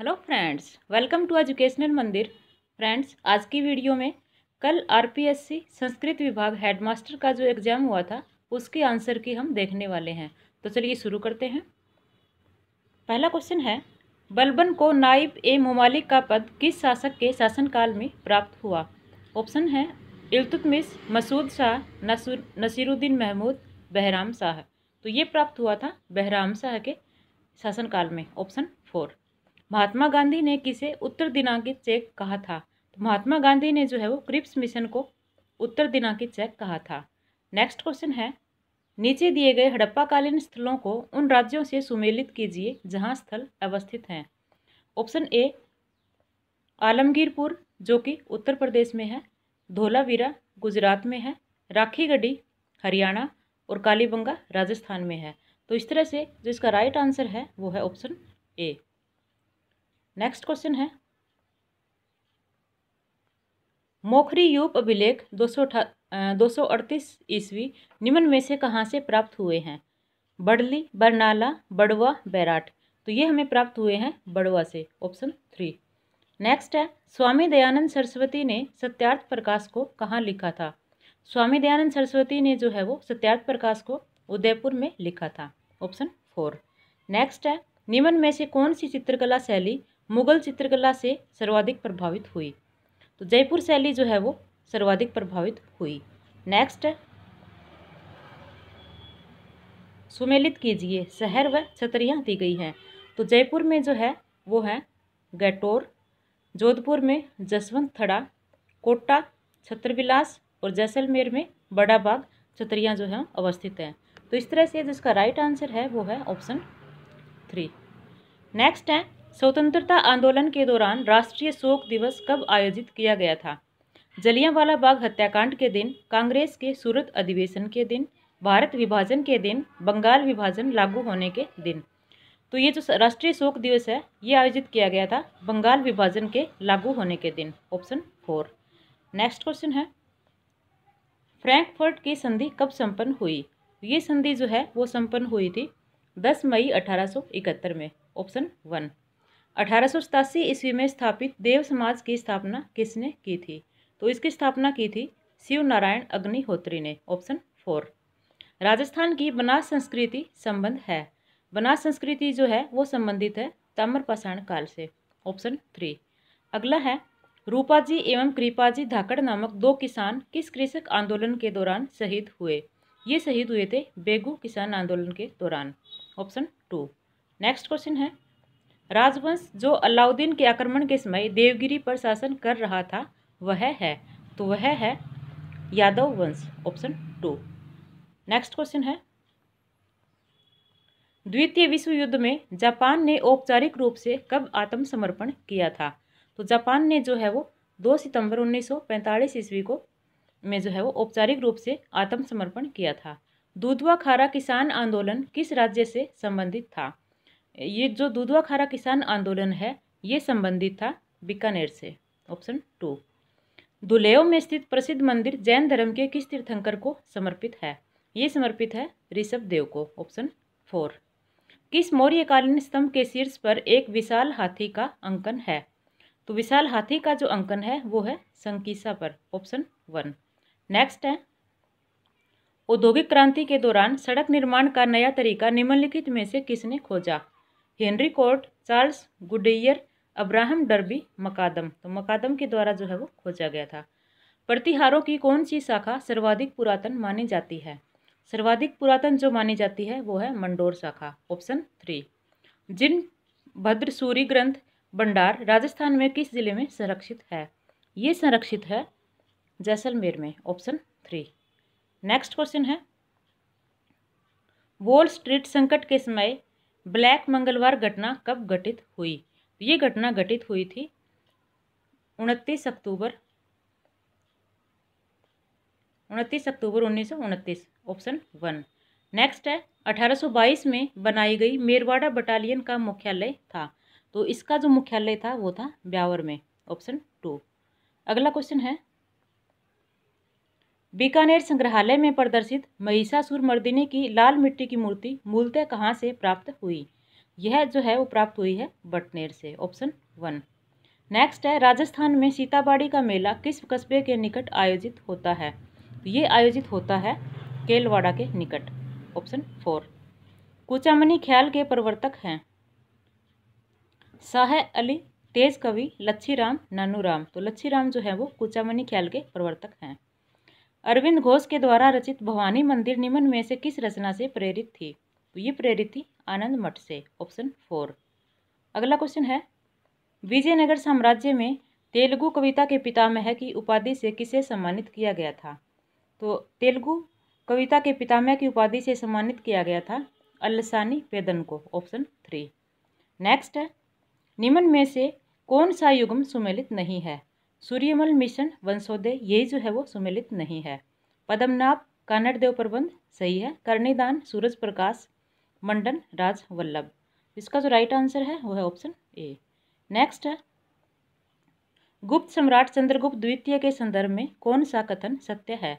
hello friends welcome to educational Mandir friends आज की video में कल आरपीएससी संस्कृत विभाग हेडमास्टर का जो एग्ज़ाम हुआ था उसके आंसर की हम देखने वाले हैं तो चलिए शुरू करते हैं पहला क्वेश्चन है बलबन को नाइब ए ममालिक का पद किस शासक के शासनकाल में प्राप्त हुआ ऑप्शन है इल्तुतमिस मसूद शाह नसीरुद्दीन महमूद बहराम शाह तो ये प्राप्त हुआ था बहराम शाह के शासनकाल में ऑप्शन फोर महात्मा गांधी ने किसे उत्तर दिनांकित चेक कहा था तो महात्मा गांधी ने जो है वो क्रिप्स मिशन को उत्तर दिनांकित चेक कहा था नेक्स्ट क्वेश्चन है नीचे दिए गए हड़प्पाकालीन स्थलों को उन राज्यों से सुमेलित कीजिए जहाँ स्थल अवस्थित हैं ऑप्शन ए आलमगीरपुर जो कि उत्तर प्रदेश में है धोलावीरा गुजरात में है राखीगढ़ी हरियाणा और कालीबंगा राजस्थान में है तो इस तरह से जो इसका राइट आंसर है वो है ऑप्शन ए नेक्स्ट क्वेश्चन है मोखरी यूप अभिलेख दो सौ दो सौ अड़तीस ईस्वी निम्न में से कहाँ से प्राप्त हुए हैं बड़ली बरनाला बड़वा बैराट तो ये हमें प्राप्त हुए हैं बड़वा से ऑप्शन थ्री नेक्स्ट है स्वामी दयानंद सरस्वती ने सत्यार्थ प्रकाश को कहाँ लिखा था स्वामी दयानंद सरस्वती ने जो है वो सत्यार्थ प्रकाश को उदयपुर में लिखा था ऑप्शन फोर नेक्स्ट है निम्न में से कौन सी चित्रकला शैली मुगल चित्रकला से सर्वाधिक प्रभावित हुई तो जयपुर शैली जो है वो सर्वाधिक प्रभावित हुई नेक्स्ट सुमेलित कीजिए शहर व छतरियाँ दी गई हैं तो जयपुर में जो है वो है गैटोर जोधपुर में जसवंत थड़ा कोटा छत्रविलास और जैसलमेर में बड़ा बाग छतरियाँ जो हैं अवस्थित हैं तो इस तरह से जिसका राइट आंसर है वो है ऑप्शन थ्री नेक्स्ट है स्वतंत्रता आंदोलन के दौरान राष्ट्रीय शोक दिवस कब आयोजित किया गया था जलियांवाला बाग हत्याकांड के दिन कांग्रेस के सूरत अधिवेशन के दिन भारत विभाजन के दिन बंगाल विभाजन लागू होने के दिन तो ये जो राष्ट्रीय शोक दिवस है ये आयोजित किया गया था बंगाल विभाजन के लागू होने के दिन ऑप्शन फोर नेक्स्ट क्वेश्चन है फ्रैंकफर्ट की संधि कब संपन्न हुई ये संधि जो है वो संपन्न हुई थी 10 मई अठारह में ऑप्शन वन अठारह ईस्वी में स्थापित देव समाज की स्थापना किसने की थी तो इसकी स्थापना की थी शिव नारायण अग्निहोत्री ने ऑप्शन फोर राजस्थान की बनास संस्कृति संबंध है बनास संस्कृति जो है वो संबंधित है ताम्रपाषाण काल से ऑप्शन थ्री अगला है रूपाजी एवं कृपाजी धाकड़ नामक दो किसान किस कृषक आंदोलन के दौरान शहीद हुए ये शहीद हुए थे बेगू किसान आंदोलन के दौरान ऑप्शन टू नेक्स्ट क्वेश्चन है राजवंश जो अलाउद्दीन के आक्रमण के समय देवगिरी पर शासन कर रहा था वह है तो वह है यादव वंश ऑप्शन टू नेक्स्ट क्वेश्चन है द्वितीय विश्व युद्ध में जापान ने औपचारिक रूप से कब आत्मसमर्पण किया था तो जापान ने जो है वो 2 सितंबर 1945 ईस्वी को में जो है वो औपचारिक रूप से आत्मसमर्पण किया था दूधवा खारा किसान आंदोलन किस राज्य से संबंधित था ये जो दुधवा खारा किसान आंदोलन है ये संबंधित था बीकानेर से ऑप्शन टू दुलेव में स्थित प्रसिद्ध मंदिर जैन धर्म के किस तीर्थंकर को समर्पित है ये समर्पित है ऋषभ देव को ऑप्शन फोर किस मौर्यकालीन स्तंभ के शीर्ष पर एक विशाल हाथी का अंकन है तो विशाल हाथी का जो अंकन है वो है संकीसा पर ऑप्शन वन नेक्स्ट है औद्योगिक क्रांति के दौरान सड़क निर्माण का नया तरीका निम्नलिखित में से किसने खोजा Henry Cort Charles Goodyear Abraham Darby McAdam तो मकादम के द्वारा जो है वो खोजा गया था प्रतिहारों की कौन सी शाखा सर्वाधिक पुरातन मानी जाती है सर्वाधिक पुरातन जो मानी जाती है वो है मंडोर शाखा ऑप्शन थ्री जिन भद्र सूरी ग्रंथ भंडार राजस्थान में किस जिले में संरक्षित है ये संरक्षित है जैसलमेर में ऑप्शन थ्री नेक्स्ट क्वेश्चन है वॉल स्ट्रीट संकट के समय ब्लैक मंगलवार घटना कब घटित हुई ये घटना घटित हुई थी उनतीस अक्टूबर उनतीस अक्टूबर उन्नीस सौ उनतीस ऑप्शन वन नेक्स्ट है 1822 में बनाई गई मेरवाड़ा बटालियन का मुख्यालय था तो इसका जो मुख्यालय था वो था ब्यावर में ऑप्शन टू अगला क्वेश्चन है बीकानेर संग्रहालय में प्रदर्शित महिषासुर मर्दिनी की लाल मिट्टी की मूर्ति मूलतः कहाँ से प्राप्त हुई यह जो है वो प्राप्त हुई है बटनेर से ऑप्शन वन नेक्स्ट है राजस्थान में सीताबाड़ी का मेला किस कस्बे के निकट आयोजित होता है तो ये आयोजित होता है केलवाड़ा के निकट ऑप्शन फोर कुचामनी ख्याल के प्रवर्तक हैं शाह अली तेज कवि लच्छी राम नानू राम तो लच्छी राम जो है वो कुचामनी ख्याल के प्रवर्तक हैं अरविंद घोष के द्वारा रचित भवानी मंदिर निम्न में से किस रचना से प्रेरित थी तो ये प्रेरित थी आनंद मठ से ऑप्शन फोर अगला क्वेश्चन है विजयनगर साम्राज्य में तेलुगु कविता के पितामह की उपाधि से किसे सम्मानित किया गया था तो तेलुगु कविता के पितामह की उपाधि से सम्मानित किया गया था अल्लसानी वेदन को ऑप्शन थ्री नेक्स्ट है निम्न में से कौन सा युगम सुमेलित नहीं है सूर्यमल मिशन वंशोदय ये जो है वो सुमिलित नहीं है पद्मनाभ कानड़ देव प्रबंध सही है कर्णिदान सूरज प्रकाश मंडन राज वल्लभ इसका जो राइट आंसर है वो है ऑप्शन ए नेक्स्ट है गुप्त सम्राट चंद्रगुप्त द्वितीय के संदर्भ में कौन सा कथन सत्य है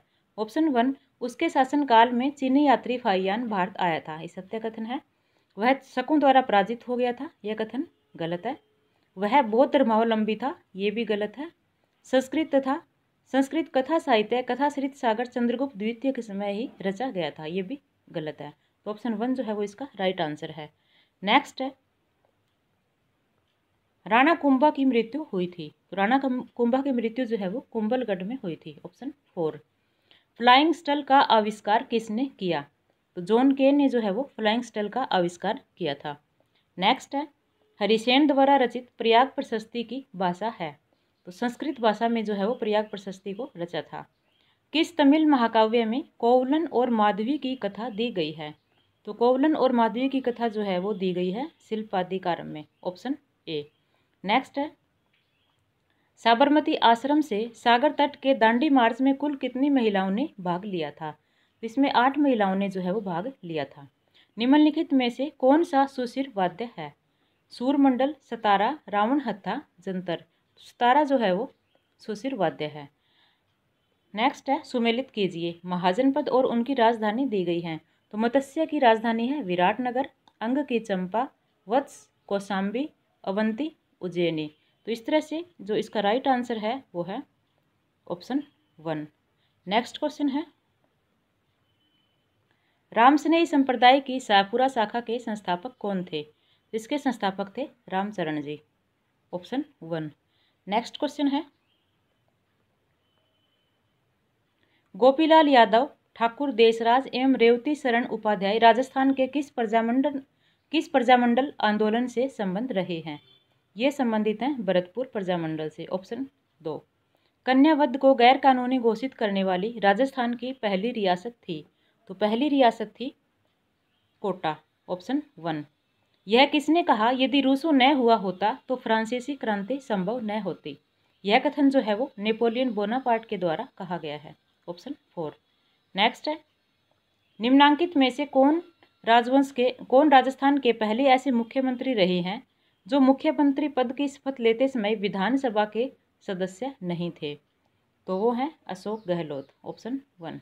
ऑप्शन वन उसके शासनकाल में चीनी यात्री फाइयान भारत आया था ये सत्य कथन है वह शकुन द्वारा पराजित हो गया था यह कथन गलत है वह बौद्ध धर्मावलंबी था ये भी गलत है संस्कृत तथा संस्कृत कथा साहित्य कथा सागर चंद्रगुप्त द्वितीय के समय ही रचा गया था ये भी गलत है तो ऑप्शन वन जो है वो इसका राइट आंसर है नेक्स्ट है राणा कुंभा की मृत्यु हुई थी तो राणा कुंभा की मृत्यु जो है वो कुंभलगढ़ में हुई थी ऑप्शन फोर फ्लाइंग स्टल का आविष्कार किसने किया तो जॉन के ने जो है वो फ्लाइंग स्टल का आविष्कार किया था नेक्स्ट है हरिसेन द्वारा रचित प्रयाग प्रशस्ति की भाषा है तो संस्कृत भाषा में जो है वो प्रयाग प्रशस्ति को रचा था किस तमिल महाकाव्य में कोवलन और माधवी की कथा दी गई है तो कोवलन और माधवी की कथा जो है वो दी गई है शिल्पाधिकारम में ऑप्शन ए नेक्स्ट है साबरमती आश्रम से सागर तट के दांडी मार्च में कुल कितनी महिलाओं ने भाग लिया था तो इसमें आठ महिलाओं ने जो है वो भाग लिया था निम्नलिखित में से कौन सा सुशिर वाद्य है सूरमंडल सतारा रावण हत्था जंतर सितारा जो है वो सुशीर वाद्य है नेक्स्ट है सुमेलित कीजिए महाजन पद और उनकी राजधानी दी गई है तो मत्स्य की राजधानी है विराट नगर अंग की चंपा वत्स कौशाम्बी अवंती उज्जैनी तो इस तरह से जो इसका राइट आंसर है वो है ऑप्शन वन नेक्स्ट क्वेश्चन है स्नेही संप्रदाय की सापुरा शाखा के संस्थापक कौन थे इसके संस्थापक थे Ramcharan ji option one next question है गोपीलाल यादव ठाकुर देशराज एवं रेवती शरण उपाध्याय राजस्थान के किस प्रजामंडल किस प्रजामंडल आंदोलन से संबंध रहे हैं ये संबंधित हैं भरतपुर प्रजामंडल से ऑप्शन दो कन्यावध को गैर कानूनी घोषित करने वाली राजस्थान की पहली रियासत थी तो पहली रियासत थी कोटा ऑप्शन वन यह किसने कहा यदि रूसो न हुआ होता तो फ्रांसीसी क्रांति संभव न होती यह कथन जो है वो नेपोलियन बोनापार्ट के द्वारा कहा गया है ऑप्शन फोर नेक्स्ट है निम्नांकित में से कौन राजवंश के कौन राजस्थान के पहले ऐसे मुख्यमंत्री रहे हैं जो मुख्यमंत्री पद की शपथ लेते समय विधानसभा के सदस्य नहीं थे तो वो हैं अशोक गहलोत ऑप्शन वन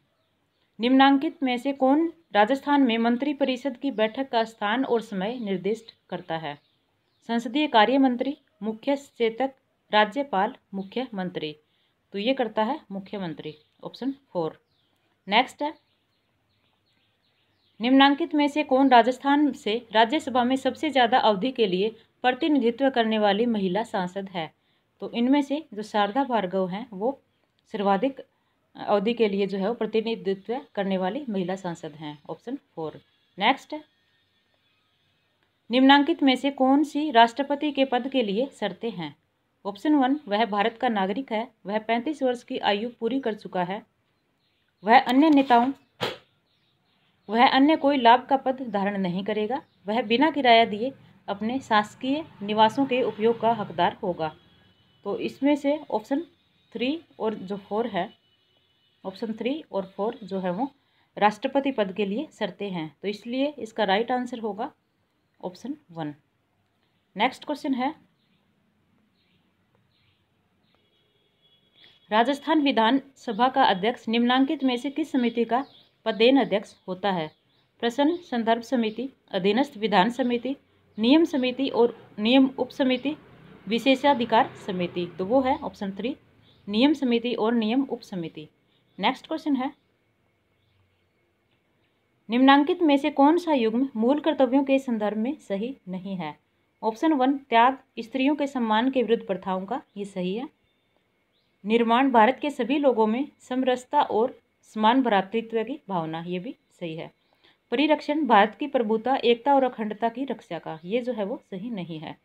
निम्नांकित में से कौन राजस्थान में मंत्रिपरिषद की बैठक का स्थान और समय निर्दिष्ट करता है संसदीय कार्य मंत्री मुख्य सचेतक राज्यपाल मुख्यमंत्री तो ये करता है मुख्यमंत्री ऑप्शन फोर नेक्स्ट है निम्नांकित में से कौन राजस्थान से राज्यसभा में सबसे ज़्यादा अवधि के लिए प्रतिनिधित्व करने वाली महिला सांसद है तो इनमें से जो शारदा भार्गव हैं वो सर्वाधिक अवधि के लिए जो है वो प्रतिनिधित्व करने वाली महिला सांसद हैं ऑप्शन फोर नेक्स्ट निम्नांकित में से कौन सी राष्ट्रपति के पद के लिए शर्तें हैं ऑप्शन वन वह भारत का नागरिक है वह पैंतीस वर्ष की आयु पूरी कर चुका है वह अन्य नेताओं वह अन्य कोई लाभ का पद धारण नहीं करेगा वह बिना किराया दिए अपने शासकीय निवासों के उपयोग का हकदार होगा तो इसमें से ऑप्शन थ्री और जो फोर है ऑप्शन थ्री और फोर जो है वो राष्ट्रपति पद के लिए शर्तें हैं तो इसलिए इसका राइट आंसर होगा ऑप्शन वन नेक्स्ट क्वेश्चन है राजस्थान विधानसभा का अध्यक्ष निम्नांकित में से किस समिति का पदेन अध्यक्ष होता है प्रश्न संदर्भ समिति अधीनस्थ विधान समिति नियम समिति और नियम उप समिति विशेषाधिकार समिति तो वो है ऑप्शन थ्री नियम समिति और नियम उप समिति नेक्स्ट क्वेश्चन है निम्नांकित में से कौन सा युग्म मूल कर्तव्यों के संदर्भ में सही नहीं है ऑप्शन वन त्याग स्त्रियों के सम्मान के विरुद्ध प्रथाओं का ये सही है निर्माण भारत के सभी लोगों में समरसता और समान भ्रातृत्व की भावना ये भी सही है परिरक्षण भारत की प्रभुता एकता और अखंडता की रक्षा का ये जो है वो सही नहीं है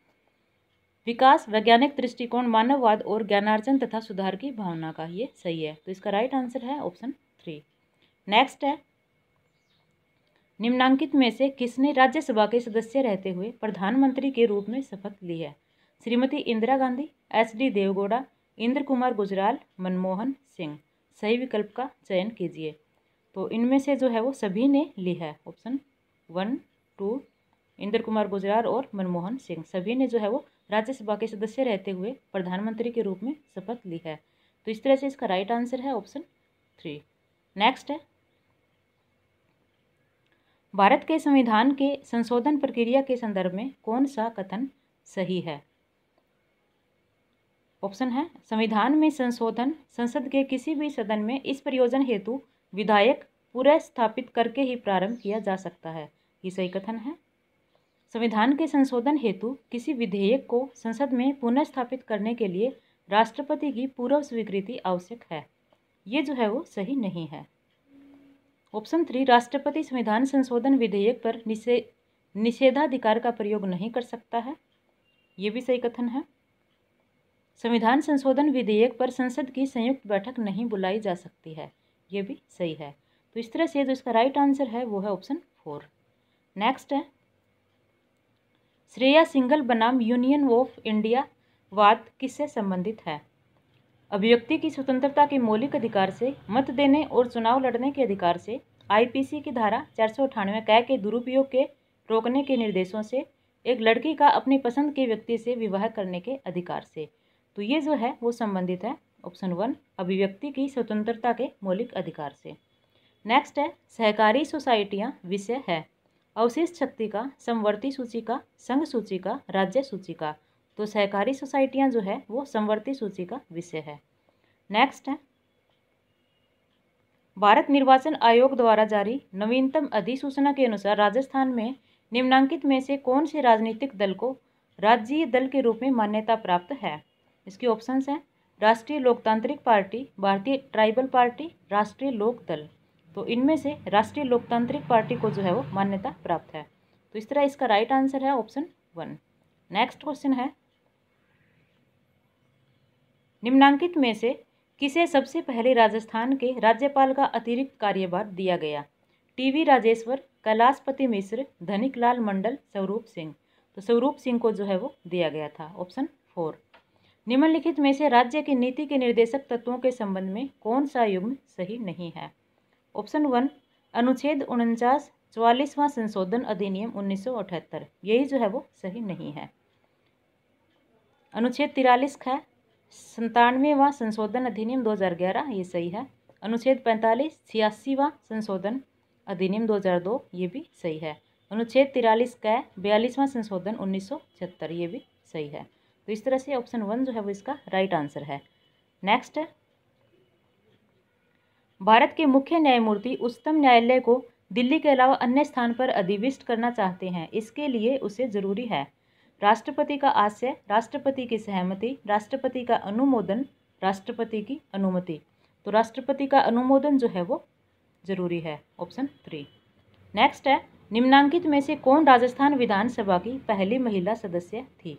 विकास वैज्ञानिक दृष्टिकोण मानववाद और ज्ञानार्जन तथा सुधार की भावना का ये सही है तो इसका राइट आंसर है ऑप्शन थ्री नेक्स्ट है निम्नांकित में से किसने राज्यसभा के सदस्य रहते हुए प्रधानमंत्री के रूप में शपथ ली है श्रीमती इंदिरा गांधी एच डी देवगौड़ा इंद्र कुमार गुजराल मनमोहन सिंह सही विकल्प का चयन कीजिए तो इनमें से जो है वो सभी ने ली है option one two Inder Kumar Gujral और मनमोहन सिंह सभी ने जो है वो राज्यसभा के सदस्य रहते हुए प्रधानमंत्री के रूप में शपथ ली है तो इस तरह से इसका राइट आंसर है ऑप्शन थ्री नेक्स्ट है भारत के संविधान के संशोधन प्रक्रिया के संदर्भ में कौन सा कथन सही है ऑप्शन है संविधान में संशोधन संसद के किसी भी सदन में इस प्रयोजन हेतु विधायक पूरा स्थापित करके ही प्रारंभ किया जा सकता है ये सही कथन है संविधान के संशोधन हेतु किसी विधेयक को संसद में पुनर्स्थापित करने के लिए राष्ट्रपति की पूर्व स्वीकृति आवश्यक है ये जो है वो सही नहीं है ऑप्शन थ्री राष्ट्रपति संविधान संशोधन विधेयक पर निषे निषेधाधिकार का प्रयोग नहीं कर सकता है ये भी सही कथन है संविधान संशोधन विधेयक पर संसद की संयुक्त बैठक नहीं बुलाई जा सकती है ये भी सही है तो इस तरह से जो इसका राइट आंसर है वो है ऑप्शन फोर नेक्स्ट है श्रेया सिंगल बनाम यूनियन ऑफ इंडिया वाद किससे संबंधित है अभिव्यक्ति की स्वतंत्रता के मौलिक अधिकार से मत देने और चुनाव लड़ने के अधिकार से आईपीसी की धारा चार सौ अठानवे कै के दुरुपयोग के रोकने के निर्देशों से एक लड़की का अपनी पसंद के व्यक्ति से विवाह करने के अधिकार से तो ये जो है वो संबंधित है ऑप्शन वन अभिव्यक्ति की स्वतंत्रता के मौलिक अधिकार से नेक्स्ट है सहकारी सोसाइटियाँ विषय है अवशेष शक्ति का समवर्ती सूची का संघ सूची का राज्य सूची का तो सहकारी सोसाइटियाँ जो है वो समवर्ती सूची का विषय है नेक्स्ट है भारत निर्वाचन आयोग द्वारा जारी नवीनतम अधिसूचना के अनुसार राजस्थान में निम्नांकित में से कौन से राजनीतिक दल को राज्य दल के रूप में मान्यता प्राप्त है इसके ऑप्शंस हैं राष्ट्रीय लोकतांत्रिक पार्टी भारतीय ट्राइबल पार्टी राष्ट्रीय लोक दल तो इनमें से राष्ट्रीय लोकतांत्रिक पार्टी को जो है वो मान्यता प्राप्त है तो इस तरह इसका राइट आंसर है ऑप्शन वन नेक्स्ट क्वेश्चन है निम्नांकित में से किसे सबसे पहले राजस्थान के राज्यपाल का अतिरिक्त कार्यभार दिया गया टीवी राजेश्वर कैलाशपति मिश्र धनिक लाल मंडल स्वरूप सिंह तो स्वरूप सिंह को जो है वो दिया गया था ऑप्शन फोर निम्नलिखित में से राज्य की नीति के निर्देशक तत्वों के संबंध में कौन सा युग्म सही नहीं है ऑप्शन वन अनुच्छेद उनचास चवालीसवां संशोधन अधिनियम 1978 यही जो है वो सही नहीं है अनुच्छेद तिरालीस संतानवे संतानवेवा संशोधन अधिनियम 2011 ये सही है अनुच्छेद पैंतालीस छियासीवा संशोधन अधिनियम 2002 ये भी सही है अनुच्छेद तिरालीस का बयालीसवां संशोधन छिहत्तर ये भी सही है तो इस तरह से ऑप्शन वन जो है वो इसका राइट आंसर है नेक्स्ट भारत के मुख्य न्यायमूर्ति उच्चतम न्यायालय को दिल्ली के अलावा अन्य स्थान पर अधिविष्ट करना चाहते हैं इसके लिए उसे जरूरी है राष्ट्रपति का आशय राष्ट्रपति की सहमति राष्ट्रपति का अनुमोदन राष्ट्रपति की अनुमति तो राष्ट्रपति का अनुमोदन जो है वो जरूरी है ऑप्शन थ्री नेक्स्ट है निम्नांकित में से कौन राजस्थान विधानसभा की पहली महिला सदस्य थी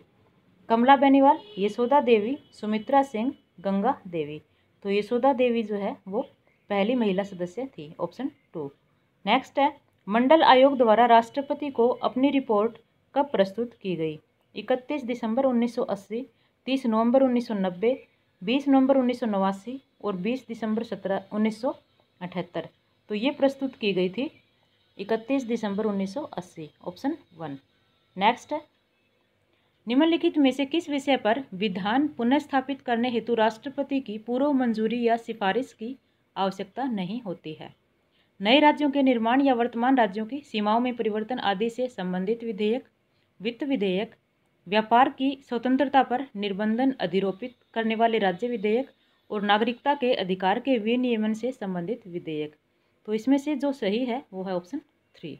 कमला बेनीवाल यशोदा देवी सुमित्रा सिंह गंगा देवी तो यशोदा देवी जो है वो पहली महिला सदस्य थी ऑप्शन टू नेक्स्ट है मंडल आयोग द्वारा राष्ट्रपति को अपनी रिपोर्ट कब प्रस्तुत की गई इकतीस दिसंबर 1980, 30 नवंबर 1990, 20 नवंबर उन्नीस और 20 दिसंबर सत्रह उन्नीस तो ये प्रस्तुत की गई थी 31 दिसंबर 1980 ऑप्शन वन नेक्स्ट निम्नलिखित में से किस विषय पर विधान पुनर्स्थापित करने हेतु राष्ट्रपति की पूर्व मंजूरी या सिफारिश की आवश्यकता नहीं होती है नए राज्यों के निर्माण या वर्तमान राज्यों की सीमाओं में परिवर्तन आदि से संबंधित विधेयक वित्त विधेयक व्यापार की स्वतंत्रता पर निर्बंधन अधिरोपित करने वाले राज्य विधेयक और नागरिकता के अधिकार के विनियमन से संबंधित विधेयक तो इसमें से जो सही है वो है ऑप्शन थ्री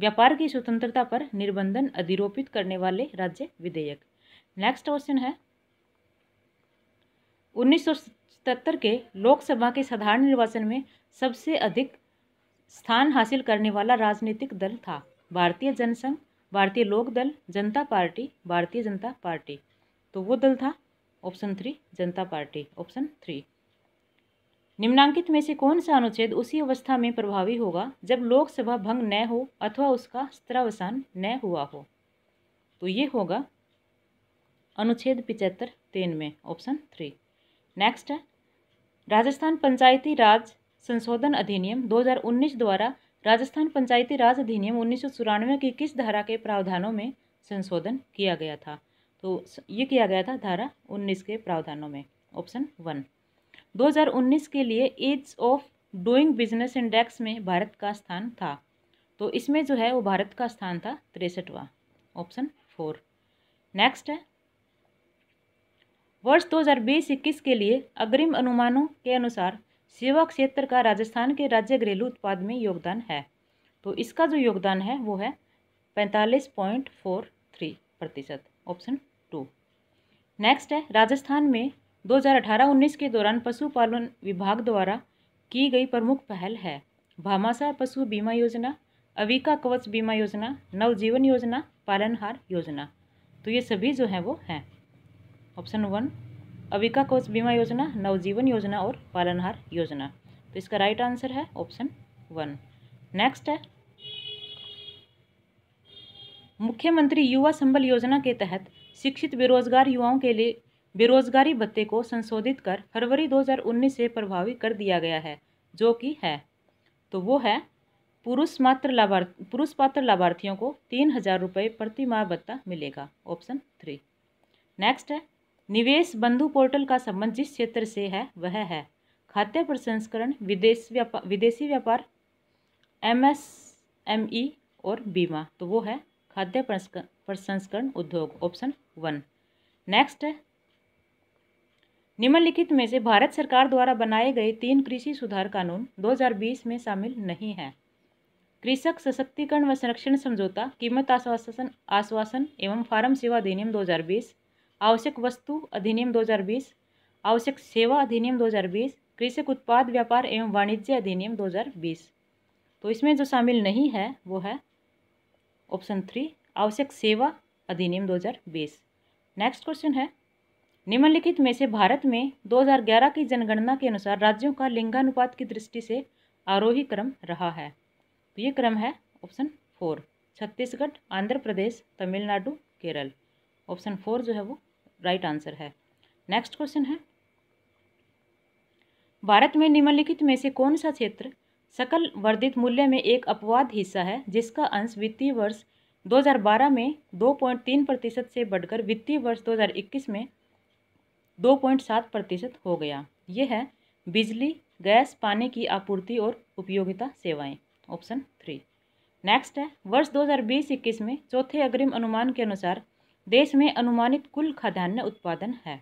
व्यापार की स्वतंत्रता पर निर्बंधन अधिरोपित करने वाले राज्य विधेयक नेक्स्ट क्वेश्चन है उन्नीस सतहत्तर के लोकसभा के साधारण निर्वाचन में सबसे अधिक स्थान हासिल करने वाला राजनीतिक दल था भारतीय जनसंघ भारतीय लोक दल जनता पार्टी भारतीय जनता पार्टी तो वो दल था option three Janata party option three निम्नांकित में से कौन सा अनुच्छेद उसी अवस्था में प्रभावी होगा जब लोकसभा भंग न हो अथवा उसका स्तरावसान न हुआ हो तो ये होगा अनुच्छेद पिचहत्तर तीन में ऑप्शन थ्री नेक्स्ट है राजस्थान पंचायती राज संशोधन अधिनियम 2019 द्वारा राजस्थान पंचायती राज अधिनियम उन्नीस की किस धारा के प्रावधानों में संशोधन किया गया था तो ये किया गया था धारा 19 के प्रावधानों में ऑप्शन वन 2019 के लिए ease of doing business index में भारत का स्थान था तो इसमें जो है वो भारत का स्थान था तिरसठवा ऑप्शन फोर नेक्स्ट है वर्ष 2020-21 के लिए अग्रिम अनुमानों के अनुसार सेवा क्षेत्र का राजस्थान के राज्य घरेलू उत्पाद में योगदान है तो इसका जो योगदान है वो है पैंतालीस पॉइंट फोर थ्री प्रतिशत ऑप्शन टू नेक्स्ट है राजस्थान में 2018-19 के दौरान पशुपालन विभाग द्वारा की गई प्रमुख पहल है भामाशाह पशु बीमा योजना अविका कवच बीमा योजना नवजीवन योजना पालनहार योजना तो ये सभी जो हैं वो हैं ऑप्शन वन अविका कोष बीमा योजना नवजीवन योजना और पालनहार योजना तो इसका राइट आंसर है ऑप्शन वन नेक्स्ट है मुख्यमंत्री युवा संबल योजना के तहत शिक्षित बेरोजगार युवाओं के लिए बेरोजगारी भत्ते को संशोधित कर फरवरी 2019 से प्रभावी कर दिया गया है जो कि है तो वो है पुरुष मात्र लाभार्थी पुरुष पात्र लाभार्थियों को तीन हजार रुपये प्रति माह भत्ता मिलेगा ऑप्शन थ्री नेक्स्ट है निवेश बंधु पोर्टल का संबंध जिस क्षेत्र से है वह है खाद्य प्रसंस्करण विदेश व्यापार विदेशी व्यापार एमएसएमई और बीमा तो वो है खाद्य प्रसंस्करण उद्योग ऑप्शन वन नेक्स्ट है निम्नलिखित में से भारत सरकार द्वारा बनाए गए तीन कृषि सुधार कानून 2020 में शामिल नहीं है कृषक सशक्तिकरण व संरक्षण समझौता कीमत आश्वासन आश्वासन एवं फार्म सेवा अधिनियम 2020 आवश्यक वस्तु अधिनियम 2020 आवश्यक सेवा अधिनियम 2020 कृषक उत्पाद व्यापार एवं वाणिज्य अधिनियम 2020 तो इसमें जो शामिल नहीं है वो है ऑप्शन थ्री आवश्यक सेवा अधिनियम 2020 नेक्स्ट क्वेश्चन है निम्नलिखित में से भारत में 2011 की जनगणना के अनुसार राज्यों का लिंगानुपात की दृष्टि से आरोही क्रम रहा है तो ये क्रम है option four Chhattisgarh Andhra Pradesh Tamil Nadu Kerala option four जो है वो राइट आंसर है नेक्स्ट क्वेश्चन है भारत में निम्नलिखित में से कौन सा क्षेत्र सकल वर्धित मूल्य में एक अपवाद हिस्सा है जिसका अंश वित्तीय वर्ष 2012 में 2.3 प्रतिशत से बढ़कर वित्तीय वर्ष 2021 में 2.7 प्रतिशत हो गया यह है बिजली गैस पानी की आपूर्ति और उपयोगिता सेवाएं ऑप्शन थ्री नेक्स्ट है वर्ष 2020-21 में चौथे अग्रिम अनुमान के अनुसार देश में अनुमानित कुल खाद्यान्न उत्पादन है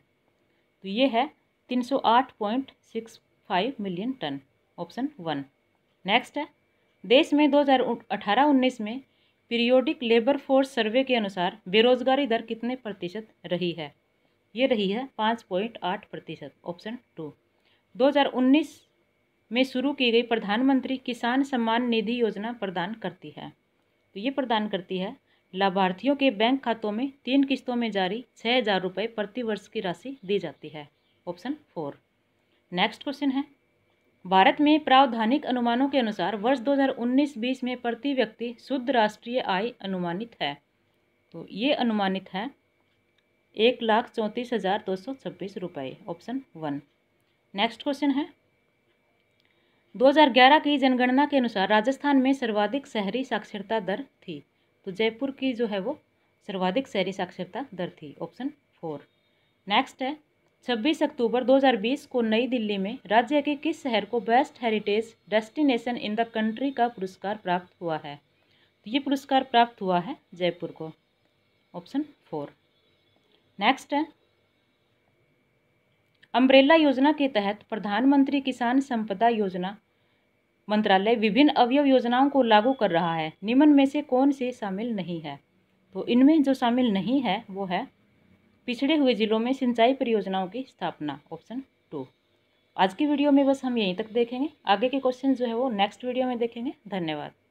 तो ये है 308.65 million ton option one next है देश में 2018-19 में पीरियोडिक लेबर फोर्स सर्वे के अनुसार बेरोजगारी दर कितने प्रतिशत रही है ये रही है 5.8 प्रतिशत ऑप्शन टू 2019 में शुरू की गई प्रधानमंत्री किसान सम्मान निधि योजना प्रदान करती है तो ये प्रदान करती है लाभार्थियों के बैंक खातों में तीन किस्तों में जारी छः हज़ार रुपये प्रतिवर्ष की राशि दी जाती है ऑप्शन फोर नेक्स्ट क्वेश्चन है भारत में प्रावधानिक अनुमानों के अनुसार वर्ष 2019-20 में प्रति व्यक्ति शुद्ध राष्ट्रीय आय अनुमानित है तो ये अनुमानित है एक लाख चौंतीस हज़ार दो सौ छब्बीस रुपये ऑप्शन वन नेक्स्ट क्वेश्चन है 2011 की जनगणना के अनुसार राजस्थान में सर्वाधिक शहरी साक्षरता दर थी तो जयपुर की जो है वो सर्वाधिक शहरी साक्षरता दर थी ऑप्शन फोर नेक्स्ट है छब्बीस अक्टूबर 2020 को नई दिल्ली में राज्य के किस शहर को best heritage destination in the country का पुरस्कार प्राप्त हुआ है तो ये पुरस्कार प्राप्त हुआ है जयपुर को ऑप्शन फोर नेक्स्ट है अम्ब्रेला योजना के तहत प्रधानमंत्री किसान संपदा योजना मंत्रालय विभिन्न अवयव योजनाओं को लागू कर रहा है निम्न में से कौन सी शामिल नहीं है तो इनमें जो शामिल नहीं है वो है पिछड़े हुए जिलों में सिंचाई परियोजनाओं की स्थापना ऑप्शन टू आज की वीडियो में बस हम यहीं तक देखेंगे आगे के क्वेश्चन जो है वो नेक्स्ट वीडियो में देखेंगे धन्यवाद